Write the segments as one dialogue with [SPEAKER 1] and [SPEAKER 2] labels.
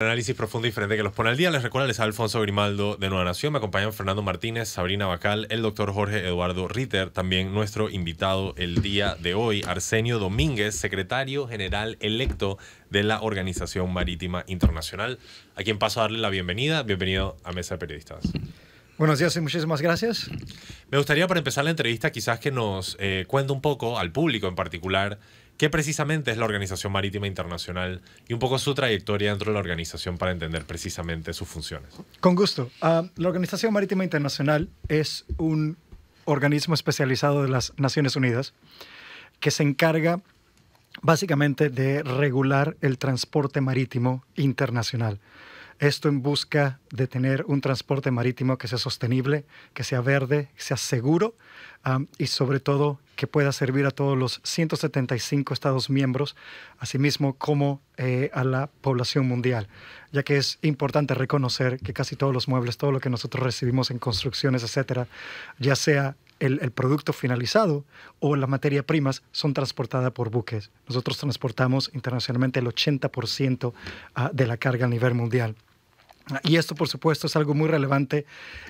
[SPEAKER 1] Análisis profundo y diferente que los pone al día. Les recuerdo, les Alfonso Grimaldo de Nueva Nación. Me acompañan Fernando Martínez, Sabrina Bacal, el doctor Jorge Eduardo Ritter, también nuestro invitado el día de hoy, Arsenio Domínguez, secretario general electo de la Organización Marítima Internacional, a quien paso a darle la bienvenida. Bienvenido a Mesa de Periodistas.
[SPEAKER 2] Buenos días y muchísimas gracias.
[SPEAKER 1] Me gustaría para empezar la entrevista quizás que nos eh, cuente un poco al público en particular ¿Qué precisamente es la Organización Marítima Internacional y un poco su trayectoria dentro de la organización para entender precisamente sus funciones.
[SPEAKER 2] Con gusto. Ah, la Organización Marítima Internacional es un organismo especializado de las Naciones Unidas que se encarga básicamente de regular el transporte marítimo internacional. Esto en busca de tener un transporte marítimo que sea sostenible, que sea verde, que sea seguro ah, y sobre todo que pueda servir a todos los 175 Estados miembros, asimismo como eh, a la población mundial, ya que es importante reconocer que casi todos los muebles, todo lo que nosotros recibimos en construcciones, etcétera, ya sea el, producto finalizado o la materia primas son transportadas por buques. Nosotros transportamos internacionalmente el 80% ah, de la carga a nivel mundial. Y esto, por supuesto, es algo muy relevante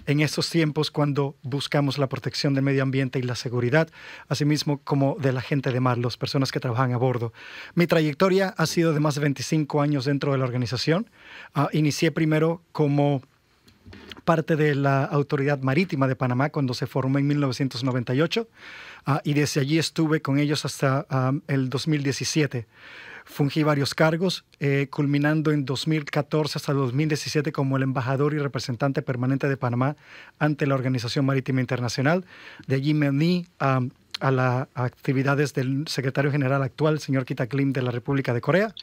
[SPEAKER 2] en estos tiempos cuando buscamos la protección del medio ambiente y la seguridad, asimismo como de la gente de mar, las personas que trabajan a bordo. Mi trayectoria ha sido de más de 25 años dentro de la organización. Ah, inicié primero como parte de la Autoridad Marítima de Panamá cuando se formó en 1998 ah, y desde allí estuve con ellos hasta ah, el 2017. Fungí varios cargos, eh, culminando en 2014 hasta 2017 como el embajador y representante permanente de Panamá ante la Organización Marítima Internacional. De allí me uní a, las actividades del secretario general actual, señor Kita Klim, de la República de Corea.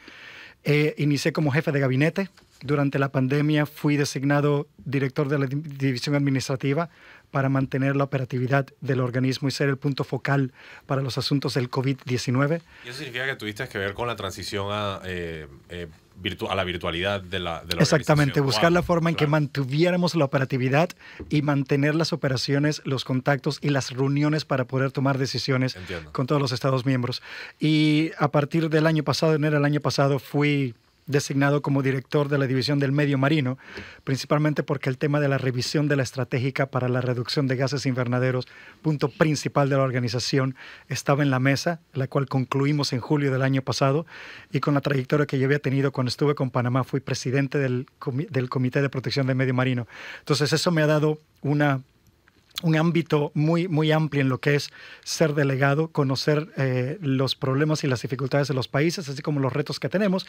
[SPEAKER 2] Eh, inicié como jefe de gabinete durante la pandemia fui designado director de la división administrativa para mantener la operatividad del organismo y ser el punto focal para los asuntos del COVID-19.
[SPEAKER 1] ¿Y eso significa que tuviste que ver con la transición a, eh, eh a la virtualidad de la, de Exactamente, buscar la
[SPEAKER 2] forma en que mantuviéramos la operatividad y mantener las operaciones, los contactos y las reuniones para poder tomar decisiones con todos los Estados miembros. Y a partir del año pasado, enero del año pasado, fui designado como director de la División del Medio Marino, principalmente porque el tema de la revisión de la estratégica para la reducción de gases invernaderos, punto principal de la organización, estaba en la mesa, la cual concluimos en julio del año pasado, y con la trayectoria que yo había tenido cuando estuve con Panamá, fui presidente del, del Comité de Protección del Medio Marino. Entonces eso me ha dado una un ámbito muy, muy amplio en lo que es ser delegado, conocer eh, los problemas y las dificultades de los países, así como los retos que tenemos,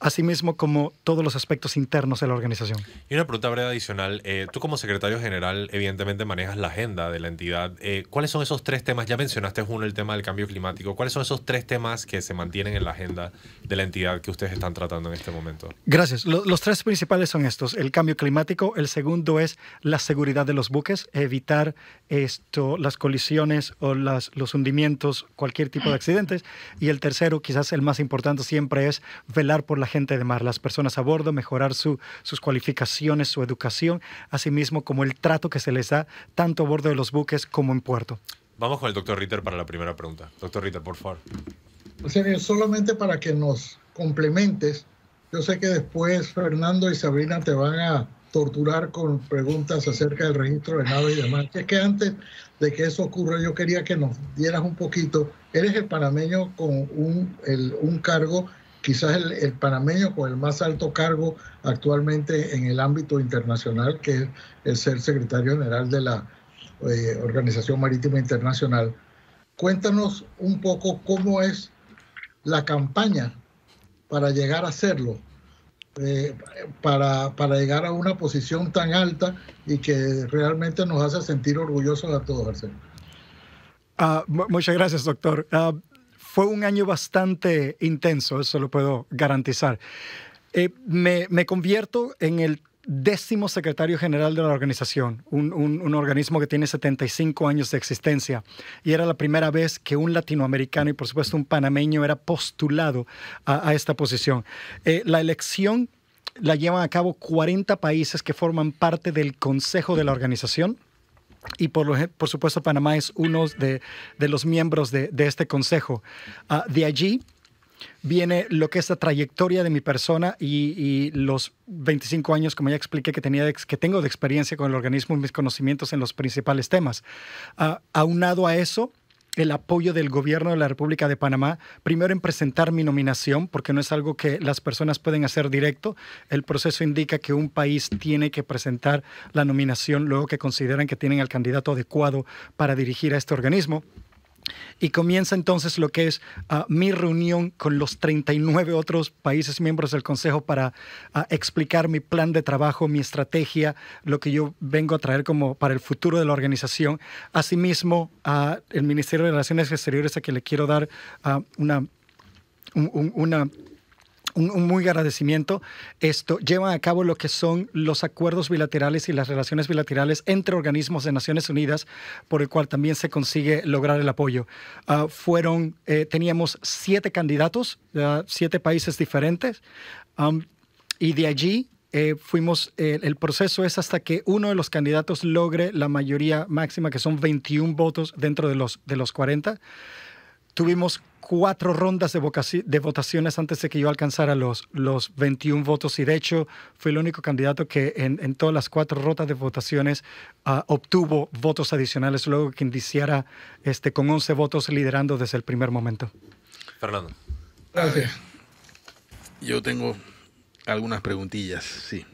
[SPEAKER 2] asimismo como todos los aspectos internos de la organización.
[SPEAKER 1] Y una pregunta breve adicional. Eh, tú como secretario general, evidentemente manejas la agenda de la entidad. Eh, ¿Cuáles son esos tres temas? Ya mencionaste uno, el tema del cambio climático. ¿Cuáles son esos tres temas que se mantienen en la agenda de la entidad que ustedes están tratando en este momento?
[SPEAKER 2] Gracias. los tres principales son estos. El cambio climático. El segundo es la seguridad de los buques, evitar esto, las colisiones o las, los hundimientos, cualquier tipo de mm. accidentes. Y el tercero, quizás el más importante siempre es velar por la gente de mar, las personas a bordo, mejorar su, sus cualificaciones, su educación, asimismo como el trato que se les da tanto a bordo de los buques como en puerto.
[SPEAKER 1] Vamos con el doctor Ritter para la primera pregunta. Doctor Ritter, por favor.
[SPEAKER 2] O sea, solamente para que nos complementes, yo sé que después Fernando
[SPEAKER 3] y Sabrina te van a torturar con preguntas acerca del registro de naves y demás. Es que antes de que eso ocurra, yo quería que nos dieras un poquito. Eres el panameño con un, un cargo, quizás el, panameño con el más alto cargo actualmente en el ámbito internacional, que es el ser secretario general de la eh, Organización Marítima Internacional. Cuéntanos un poco cómo es la campaña para llegar a hacerlo. Eh, para, para, llegar a una posición tan alta y que realmente nos hace sentir
[SPEAKER 2] orgullosos a todos, ah, muchas gracias, doctor. Ah, fue un año bastante intenso, eso lo puedo garantizar. Eh, me, me, convierto en el décimo secretario general de la organización, un, organismo que tiene 75 años de existencia, y era la primera vez que un latinoamericano y por supuesto un panameño era postulado a, esta posición. Eh, la elección la llevan a cabo 40 países que forman parte del Consejo de la organización. Y por, por supuesto Panamá es uno de, los miembros de, este consejo. Ah, de allí viene lo que es la trayectoria de mi persona y, los 25 años, como ya expliqué, que, tenía, que tengo de experiencia con el organismo y mis conocimientos en los principales temas. Ah, aunado a eso, el apoyo del gobierno de la República de Panamá, primero en presentar mi nominación, porque no es algo que las personas pueden hacer directo. El proceso indica que un país tiene que presentar la nominación luego que consideran que tienen al candidato adecuado para dirigir a este organismo. Y comienza entonces lo que es ah, mi reunión con los 39 otros países miembros del Consejo para ah, explicar mi plan de trabajo, mi estrategia, lo que yo vengo a traer como para el futuro de la organización. Asimismo, al ah, el Ministerio de Relaciones Exteriores a que le quiero dar una una un, muy agradecimiento, esto, lleva a cabo lo que son los acuerdos bilaterales y las relaciones bilaterales entre organismos de Naciones Unidas, por el cual también se consigue lograr el apoyo. Ah, fueron, eh, teníamos siete candidatos, ah, siete países diferentes, y de allí eh, fuimos, eh, el proceso es hasta que uno de los candidatos logre la mayoría máxima, que son 21 votos dentro de los, de los 40. Tuvimos cuatro rondas de, de, votaciones antes de que yo alcanzara los, los 21 votos y de hecho fue el único candidato que en, todas las cuatro rondas de votaciones ah, obtuvo votos adicionales luego que iniciara este, con 11 votos liderando desde el primer momento.
[SPEAKER 3] Fernando. Gracias. Yo tengo algunas preguntillas, sí.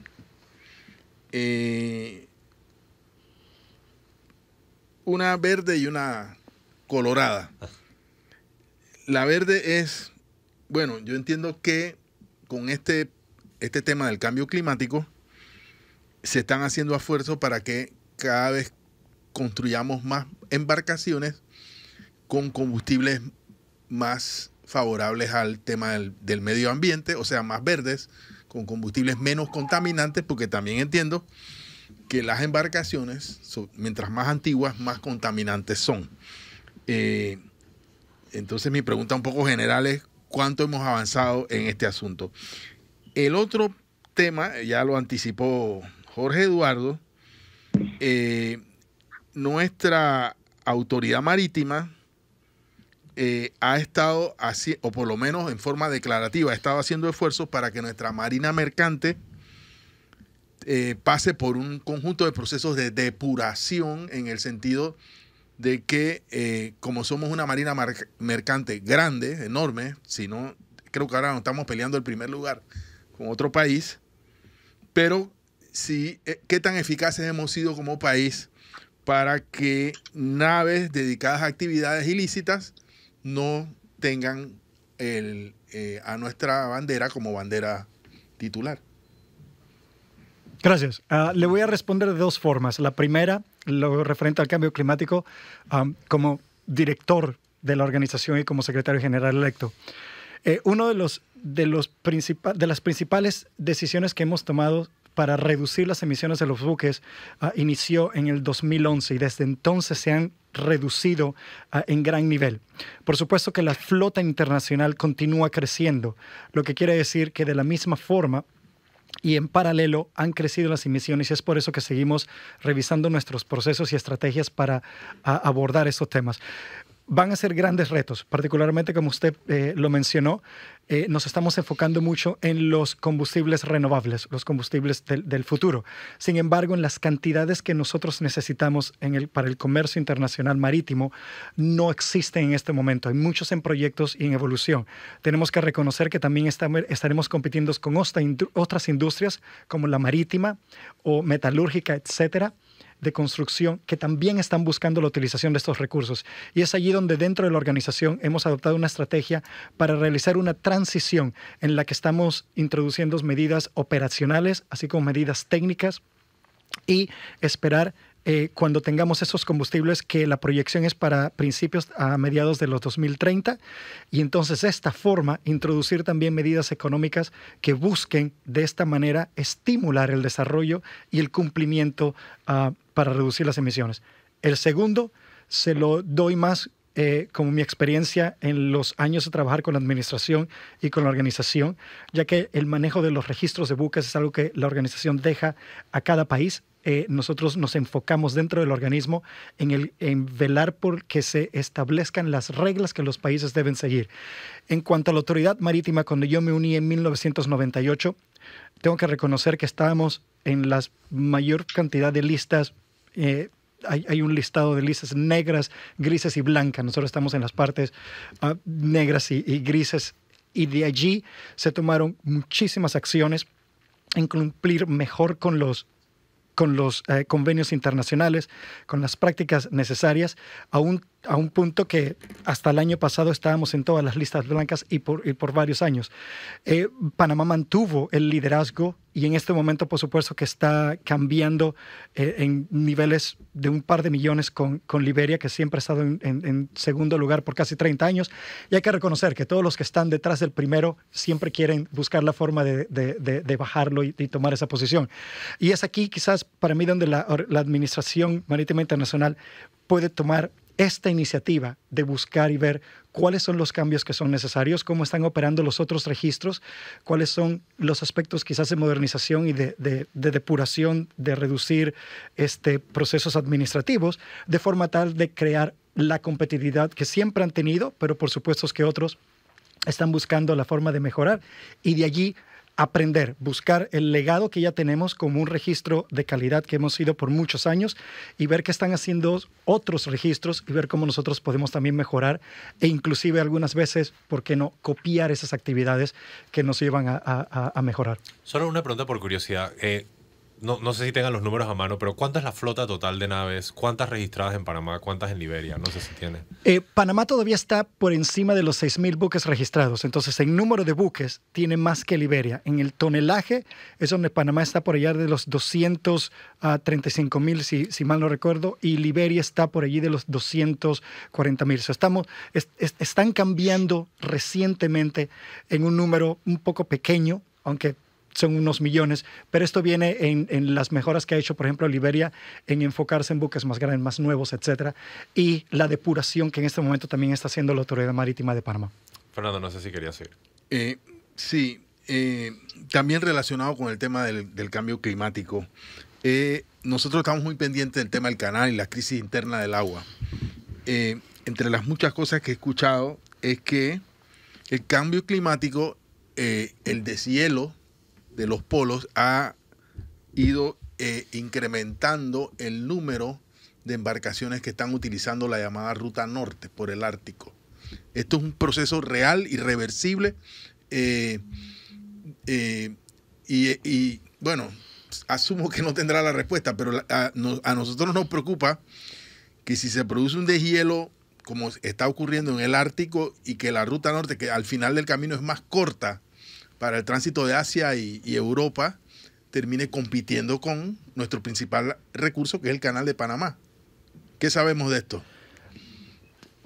[SPEAKER 3] Eh, una verde y una colorada. Ah la verde es, bueno, yo entiendo que con este, este tema del cambio climático se están haciendo esfuerzos para que cada vez construyamos más embarcaciones con combustibles más favorables al tema del, medio ambiente, o sea, más verdes, con combustibles menos contaminantes, porque también entiendo que las embarcaciones, mientras más antiguas, más contaminantes son. Eh, entonces mi pregunta un poco general es, ¿cuánto hemos avanzado en este asunto? El otro tema, ya lo anticipó Jorge Eduardo, eh, nuestra autoridad marítima eh, ha estado, así, o por lo menos en forma declarativa, ha estado haciendo esfuerzos para que nuestra marina mercante eh, pase por un conjunto de procesos de depuración en el sentido de que eh, como somos una marina mercante grande, enorme, si creo que ahora nos estamos peleando el primer lugar con otro país, pero sí eh, qué tan eficaces hemos sido como país para que naves dedicadas a actividades ilícitas no tengan el, eh, a nuestra bandera como bandera titular.
[SPEAKER 2] Gracias. Ah, le voy a responder de dos formas. La primera lo referente al cambio climático como director de la organización y como secretario general electo. Eh, uno de los de los de las principales decisiones que hemos tomado para reducir las emisiones de los buques ah, inició en el 2011 y desde entonces se han reducido ah, en gran nivel. Por supuesto que la flota internacional continúa creciendo, lo que quiere decir que de la misma forma y en paralelo han crecido las emisiones y es por eso que seguimos revisando nuestros procesos y estrategias para abordar estos temas van a ser grandes retos, particularmente como usted eh, lo mencionó, eh, nos estamos enfocando mucho en los combustibles renovables, los combustibles del, futuro. Sin embargo, en las cantidades que nosotros necesitamos en el, para el comercio internacional marítimo no existen en este momento. Hay muchos en proyectos y en evolución. Tenemos que reconocer que también estaremos compitiendo con otras industrias como la marítima o metalúrgica, etcétera de construcción que también están buscando la utilización de estos recursos. Y es allí donde dentro de la organización hemos adoptado una estrategia para realizar una transición en la que estamos introduciendo medidas operacionales, así como medidas técnicas, y esperar eh, cuando tengamos esos combustibles que la proyección es para principios a mediados de los 2030 y entonces de esta forma introducir también medidas económicas que busquen de esta manera estimular el desarrollo y el cumplimiento ah, para reducir las emisiones. El segundo se lo doy más eh, como mi experiencia en los años de trabajar con la administración y con la organización, ya que el manejo de los registros de buques es algo que la organización deja a cada país. Eh, nosotros nos enfocamos dentro del organismo en velar por que se establezcan las reglas que los países deben seguir. En cuanto a la autoridad marítima, cuando yo me uní en 1998, tengo que reconocer que estábamos en la mayor cantidad de listas eh, hay, un listado de listas negras, grises y blancas. Nosotros estamos en las partes ah, negras y, grises y de allí se tomaron muchísimas acciones en cumplir mejor con los con los eh, convenios internacionales, con las prácticas necesarias, aún a un punto que hasta el año pasado estábamos en todas las listas blancas y por, por varios años. Eh, Panamá mantuvo el liderazgo y en este momento, por supuesto, que está cambiando eh, en niveles de un par de millones con, con Liberia, que siempre ha estado en, en, segundo lugar por casi 30 años. Y hay que reconocer que todos los que están detrás del primero siempre quieren buscar la forma de, de, de, bajarlo y, tomar esa posición. Y es aquí quizás para mí donde la, la Administración Marítima Internacional puede tomar esta iniciativa de buscar y ver cuáles son los cambios que son necesarios, cómo están operando los otros registros, cuáles son los aspectos quizás de modernización y de, depuración, de reducir este, procesos administrativos, de forma tal de crear la competitividad que siempre han tenido, pero por supuesto que otros están buscando la forma de mejorar y de allí aprender, buscar el legado que ya tenemos como un registro de calidad que hemos ido por muchos años y ver qué están haciendo otros registros y ver cómo nosotros podemos también mejorar e inclusive algunas veces, ¿por qué no?, copiar esas actividades que nos llevan a, mejorar.
[SPEAKER 1] Solo una pregunta por curiosidad. Eh, no, no, sé si tengan los números a mano, pero ¿cuánta es la flota total de naves? ¿Cuántas registradas en Panamá? ¿Cuántas en Liberia? No sé si tiene.
[SPEAKER 2] Eh, Panamá todavía está por encima de los 6.000 buques registrados. Entonces, en número de buques tiene más que Liberia. En el tonelaje es donde Panamá está por allá de los 235.000, ah, si, si mal no recuerdo, y Liberia está por allí de los 240.000. So, estamos, están cambiando recientemente en un número un poco pequeño, aunque son unos millones, pero esto viene en, las mejoras que ha hecho, por ejemplo, Liberia en enfocarse en buques más grandes, más nuevos, etcétera, y la depuración que en este momento también está haciendo la Autoridad Marítima de Panamá.
[SPEAKER 3] Fernando, no sé si querías ir. Eh, sí, eh, también relacionado con el tema del, cambio climático, eh, nosotros estamos muy pendientes del tema del canal y la crisis interna del agua. entre las muchas cosas que he escuchado es que el cambio climático, el deshielo, de los polos ha ido eh, incrementando el número de embarcaciones que están utilizando la llamada ruta norte por el Ártico. Esto es un proceso real, irreversible, eh, eh, y, bueno, asumo que no tendrá la respuesta, pero a, a nosotros nos preocupa que si se produce un deshielo como está ocurriendo en el Ártico y que la ruta norte, que al final del camino es más corta, para el tránsito de Asia y, Europa termine compitiendo con nuestro principal recurso, que es el canal de Panamá. ¿Qué
[SPEAKER 2] sabemos de esto?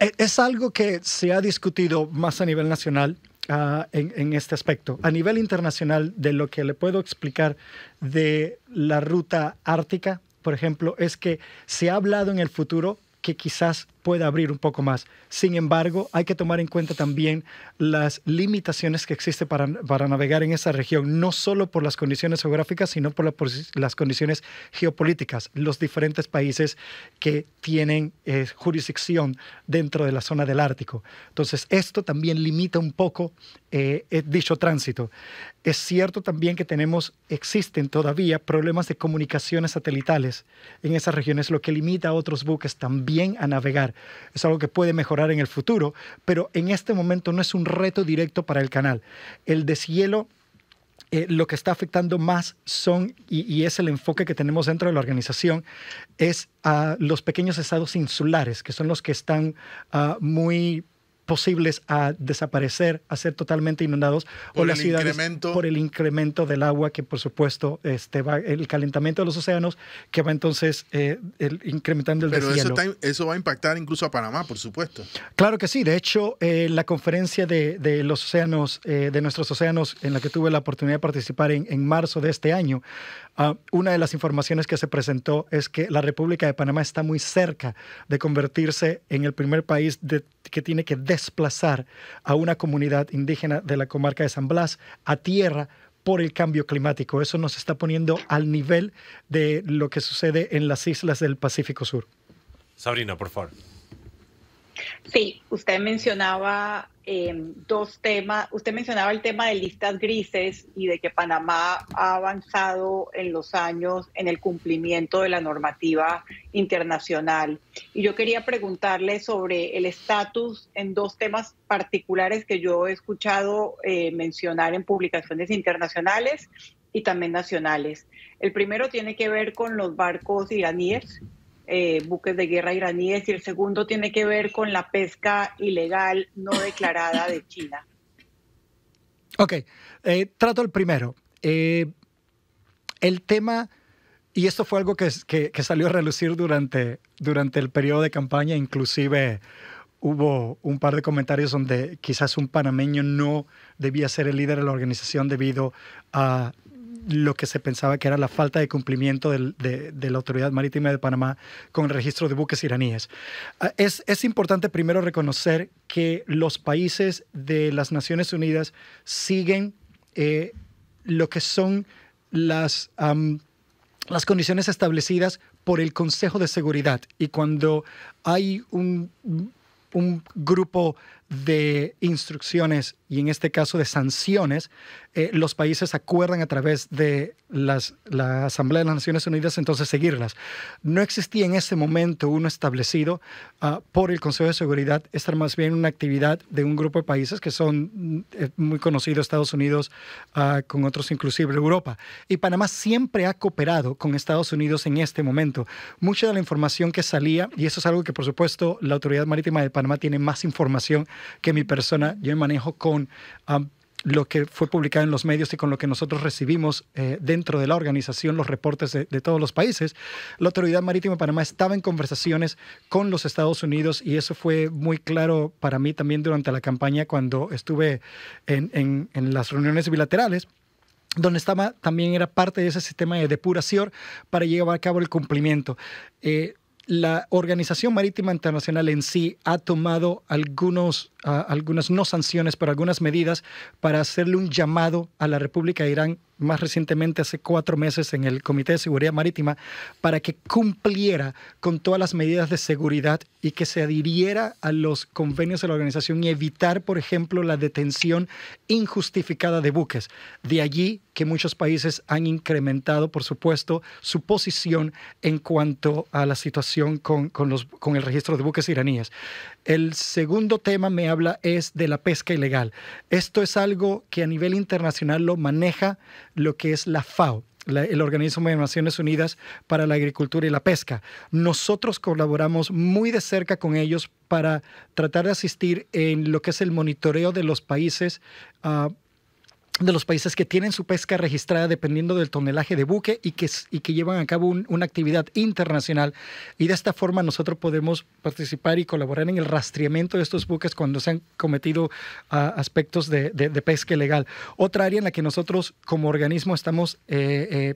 [SPEAKER 2] E, es algo que se ha discutido más a nivel nacional ah, en, este aspecto. A nivel internacional, de lo que le puedo explicar de la ruta ártica, por ejemplo, es que se ha hablado en el futuro que quizás pueda abrir un poco más. Sin embargo, hay que tomar en cuenta también las limitaciones que existen para, para navegar en esa región, no solo por las condiciones geográficas, sino por, las condiciones geopolíticas, los diferentes países que tienen eh, jurisdicción dentro de la zona del Ártico. Entonces, esto también limita un poco eh, eh, dicho tránsito. Es cierto también que tenemos, existen todavía problemas de comunicaciones satelitales en esas regiones, lo que limita a otros buques también a navegar es algo que puede mejorar en el futuro, pero en este momento no es un reto directo para el canal. El deshielo eh, lo que está afectando más son, y, es el enfoque que tenemos dentro de la organización, es a los pequeños estados insulares, que son los que están ah, muy posibles a desaparecer, a ser totalmente inundados, por o la ciudades por el incremento del agua, que por supuesto este va, el calentamiento de los océanos, que va entonces eh, el, incrementando el Pero
[SPEAKER 3] Eso, va a impactar incluso a Panamá, por supuesto.
[SPEAKER 2] Claro que sí. De hecho, eh, la conferencia de, los océanos, eh, de nuestros océanos, en la que tuve la oportunidad de participar en marzo de este año, Ah, una de las informaciones que se presentó es que la República de Panamá está muy cerca de convertirse en el primer país de, que tiene que desplazar a una comunidad indígena de la comarca de San Blas a tierra por el cambio climático. Eso nos está poniendo al nivel de lo que sucede en las islas del Pacífico Sur.
[SPEAKER 1] Sabrina, por favor.
[SPEAKER 4] Sí, usted mencionaba Em, dos temas. Usted mencionaba el tema de listas grises y de que Panamá ha avanzado en los años en el cumplimiento de la normativa internacional. Y yo quería preguntarle sobre el estatus en dos temas particulares que yo he escuchado eh, mencionar en publicaciones internacionales y también nacionales. El primero tiene que ver con los barcos iraníes eh, buques de guerra iraníes y el segundo tiene que ver con la pesca ilegal no declarada de China.
[SPEAKER 2] Ok, eh, trato el primero. Eh, el tema, y esto fue algo que, que, que, salió a relucir durante, durante el periodo de campaña, inclusive hubo un par de comentarios donde quizás un panameño no debía ser el líder de la organización debido a lo que se pensaba que era la falta de cumplimiento de, la Autoridad Marítima de Panamá con el registro de buques iraníes. Ah, es, importante primero reconocer que los países de las Naciones Unidas siguen eh, lo que son las, las condiciones establecidas por el Consejo de Seguridad. Y cuando hay un, un grupo de instrucciones y en este caso de sanciones, eh, los países acuerdan a través de las, la Asamblea de las Naciones Unidas entonces seguirlas. No existía en ese momento uno establecido ah, por el Consejo de Seguridad, esta era más bien una actividad de un grupo de países que son eh, muy conocidos, Estados Unidos, ah, con otros inclusive Europa. Y Panamá siempre ha cooperado con Estados Unidos en este momento. Mucha de la información que salía, y eso es algo que por supuesto la Autoridad Marítima de Panamá tiene más información, que mi persona. Yo manejo con lo que fue publicado en los medios y con lo que nosotros recibimos eh, dentro de la organización, los reportes de, todos los países, la Autoridad Marítima de Panamá estaba en conversaciones con los Estados Unidos y eso fue muy claro para mí también durante la campaña cuando estuve en, las reuniones bilaterales donde estaba también era parte de ese sistema de depuración para llevar a cabo el cumplimiento. Eh, la Organización Marítima Internacional en sí ha tomado algunos, ah, algunas no sanciones, pero algunas medidas para hacerle un llamado a la República de Irán más recientemente hace cuatro meses en el Comité de Seguridad Marítima para que cumpliera con todas las medidas de seguridad y que se adhiriera a los convenios de la organización y evitar, por ejemplo, la detención injustificada de buques. De allí que muchos países han incrementado, por supuesto, su posición en cuanto a la situación con, con, los, con el registro de buques iraníes. El segundo tema me habla es de la pesca ilegal. Esto es algo que a nivel internacional lo maneja lo que es la FAO, el Organismo de Naciones Unidas para la Agricultura y la Pesca. Nosotros colaboramos muy de cerca con ellos para tratar de asistir en lo que es el monitoreo de los países ah, de los países que tienen su pesca registrada dependiendo del tonelaje de buque y que, y que llevan a cabo una actividad internacional. Y de esta forma nosotros podemos participar y colaborar en el rastreamiento de estos buques cuando se han cometido ah, aspectos de, pesca ilegal. Otra área en la que nosotros como organismo estamos eh, eh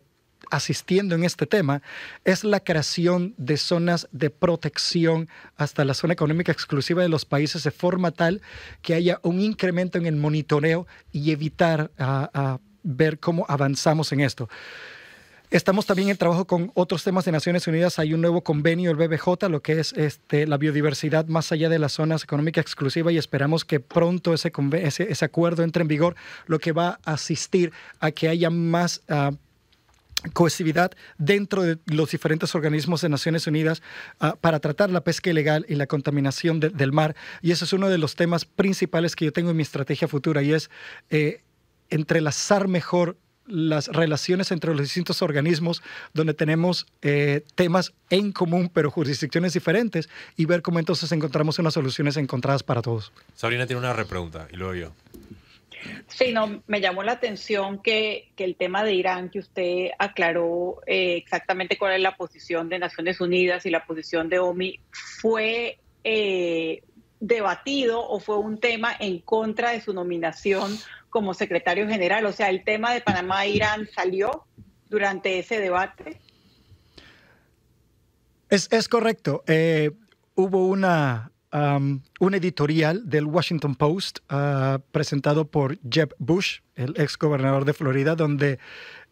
[SPEAKER 2] asistiendo en este tema es la creación de zonas de protección hasta la zona económica exclusiva de los países de forma tal que haya un incremento en el monitoreo y evitar ah, ah, ver cómo avanzamos en esto. Estamos también en trabajo con otros temas de Naciones Unidas. Hay un nuevo convenio, el BBJ, lo que es este, la biodiversidad más allá de las zonas económicas exclusivas y esperamos que pronto ese, acuerdo entre en vigor, lo que va a asistir a que haya más ah, cohesividad dentro de los diferentes organismos de Naciones Unidas ah, para tratar la pesca ilegal y la contaminación del mar. Y ese es uno de los temas principales que yo tengo en mi estrategia futura y es eh, entrelazar mejor las relaciones entre los distintos organismos donde tenemos eh, temas en común pero jurisdicciones diferentes y ver cómo entonces encontramos unas soluciones encontradas para todos.
[SPEAKER 1] Sabrina tiene una repregunta y luego yo.
[SPEAKER 4] Sí, no, me llamó la atención que, el tema de Irán, que usted aclaró eh, exactamente cuál es la posición de Naciones Unidas y la posición de OMI, fue eh, debatido o fue un tema en contra de su nominación como secretario general. O sea, el tema de Panamá-Irán e salió durante ese debate.
[SPEAKER 2] Es, correcto. Eh, hubo una Um, un editorial del Washington Post uh, presentado por Jeb Bush, el ex gobernador de Florida, donde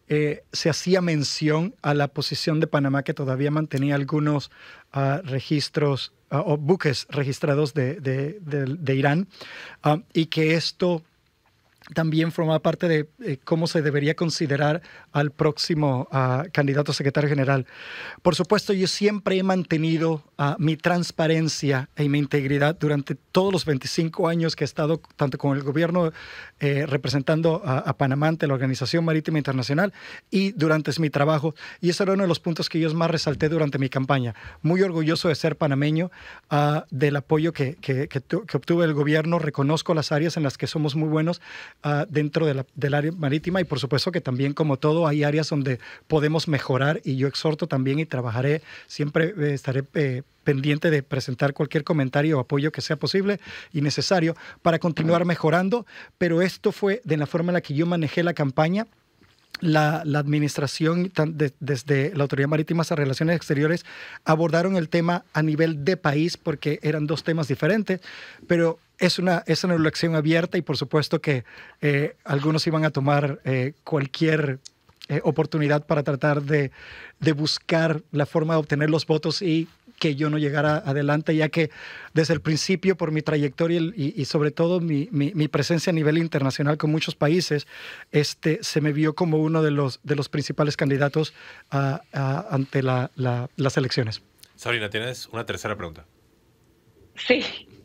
[SPEAKER 2] eh, se hacía mención a la posición de Panamá que todavía mantenía algunos uh, registros uh, o buques registrados de, Irán um, y que esto también forma parte de eh, cómo se debería considerar al próximo ah, candidato a secretario general. Por supuesto, yo siempre he mantenido ah, mi transparencia y mi integridad durante todos los 25 años que he estado tanto con el gobierno eh, representando a, Panamá ante la Organización Marítima Internacional y durante mi trabajo. Y ese era uno de los puntos que yo más resalté durante mi campaña. Muy orgulloso de ser panameño, ah, del apoyo que, que, que, que obtuve del gobierno. Reconozco las áreas en las que somos muy buenos Ah, dentro del área marítima y por supuesto que también como todo hay áreas donde podemos mejorar y yo exhorto también y trabajaré, siempre eh, estaré... Eh, pendiente de presentar cualquier comentario o apoyo que sea posible y necesario para continuar mejorando, pero esto fue de la forma en la que yo manejé la campaña. La, administración, desde la Autoridad Marítima a Relaciones Exteriores, abordaron el tema a nivel de país porque eran dos temas diferentes, pero es una, es elección abierta y por supuesto que eh, algunos iban a tomar eh, cualquier eh, oportunidad para tratar de, buscar la forma de obtener los votos y que yo no llegara adelante, ya que desde el principio, por mi trayectoria y, sobre todo mi, presencia a nivel internacional con muchos países, este, se me vio como uno de los, de los principales candidatos ante las elecciones.
[SPEAKER 1] Sabrina, tienes una tercera pregunta.
[SPEAKER 4] Sí,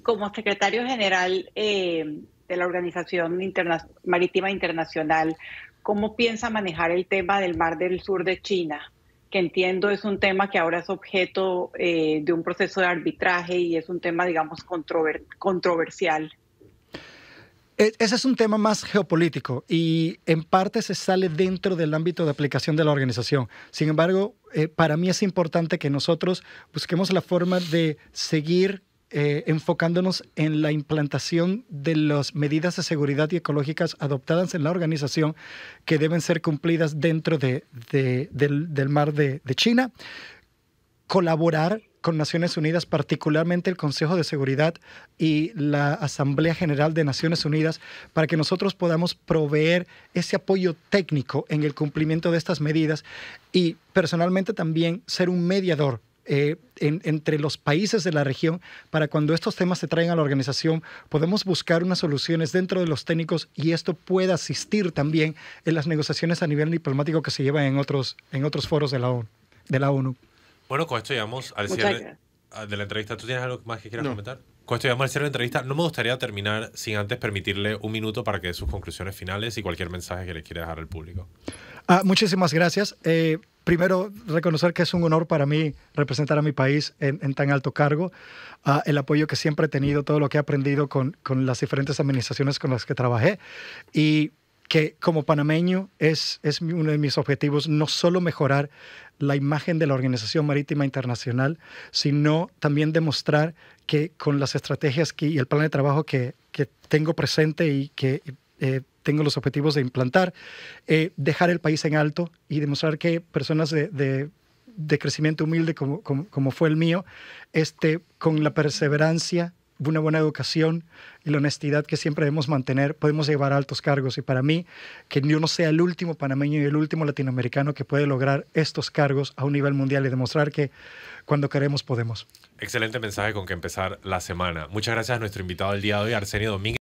[SPEAKER 4] como secretario general eh, de la Organización Marítima Internacional, ¿cómo piensa manejar el tema del Mar del Sur de China? Que entiendo es un tema que ahora es objeto eh, de un proceso de arbitraje y es un tema, digamos, controversial. E-, ese
[SPEAKER 2] es un tema más geopolítico y en parte se sale dentro del ámbito de aplicación de la organización. Sin embargo, eh, para mí es importante que nosotros busquemos la forma de seguir eh, enfocándonos en la implantación de las medidas de seguridad y ecológicas adoptadas en la organización que deben ser cumplidas dentro del, mar de, de China, colaborar con Naciones Unidas, particularmente el Consejo de Seguridad y la Asamblea General de Naciones Unidas, para que nosotros podamos proveer ese apoyo técnico en el cumplimiento de estas medidas y personalmente también ser un mediador eh, en, entre los países de la región para cuando estos temas se traen a la organización, podemos buscar unas soluciones dentro de los técnicos y esto pueda asistir también en las negociaciones a nivel diplomático que se llevan en otros, en otros foros de la ONU. De la ONU.
[SPEAKER 1] Bueno, con esto llegamos al cierre de la entrevista. ¿Tú tienes algo más que quieras comentar? Con esto llegamos al cierre de la entrevista. No me gustaría terminar sin antes permitirle un minuto para que dé sus conclusiones finales y cualquier mensaje que le quiera dejar al público.
[SPEAKER 2] Ah, muchísimas gracias. Eh, primero, reconocer que es un honor para mí representar a mi país en, tan alto cargo, ah, el apoyo que siempre he tenido, todo lo que he aprendido con, las diferentes administraciones con las que trabajé y que como panameño es, es uno de mis objetivos no solo mejorar la imagen de la Organización Marítima Internacional, sino también demostrar que con las estrategias que, y el plan de trabajo que, tengo presente y que eh, tengo los objetivos de implantar, eh, dejar el país en alto y demostrar que personas de, crecimiento humilde como, fue el mío, este, con la perseverancia, una buena educación y la honestidad que siempre debemos mantener, podemos llevar altos cargos. Y para mí, que yo no sea el último panameño y el último latinoamericano que puede lograr estos cargos a un nivel mundial y demostrar que cuando queremos podemos.
[SPEAKER 1] Excelente mensaje con que empezar la semana. Muchas gracias a nuestro invitado del día de hoy, Arsenio Domínguez.